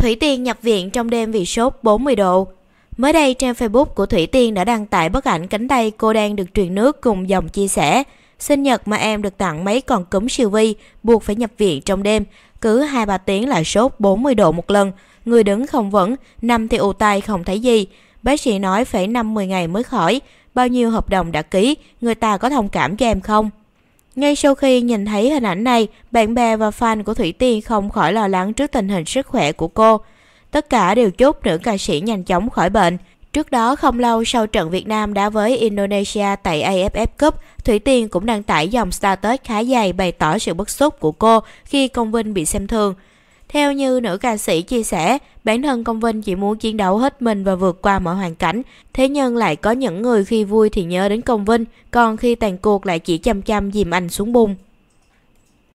Thủy Tiên nhập viện trong đêm vì sốt 40 độ. Mới đây trên Facebook của Thủy Tiên đã đăng tải bức ảnh cánh tay cô đang được truyền nước cùng dòng chia sẻ. Sinh nhật mà em được tặng mấy con cúm siêu vi, buộc phải nhập viện trong đêm. Cứ 2-3 tiếng lại sốt 40 độ một lần. Người đứng không vững, nằm thì ù tai không thấy gì. Bác sĩ nói phải 50 ngày mới khỏi. Bao nhiêu hợp đồng đã ký, người ta có thông cảm cho em không? Ngay sau khi nhìn thấy hình ảnh này, bạn bè và fan của Thủy Tiên không khỏi lo lắng trước tình hình sức khỏe của cô. Tất cả đều chúc nữ ca sĩ nhanh chóng khỏi bệnh. Trước đó không lâu sau trận Việt Nam đá với Indonesia tại AFF Cup, Thủy Tiên cũng đăng tải dòng status khá dài bày tỏ sự bức xúc của cô khi công vinh bị xem thường. Theo như nữ ca sĩ chia sẻ, bản thân Công Vinh chỉ muốn chiến đấu hết mình và vượt qua mọi hoàn cảnh. Thế nhưng lại có những người khi vui thì nhớ đến Công Vinh, còn khi tàn cuộc lại chỉ chăm chăm dìm anh xuống bùn.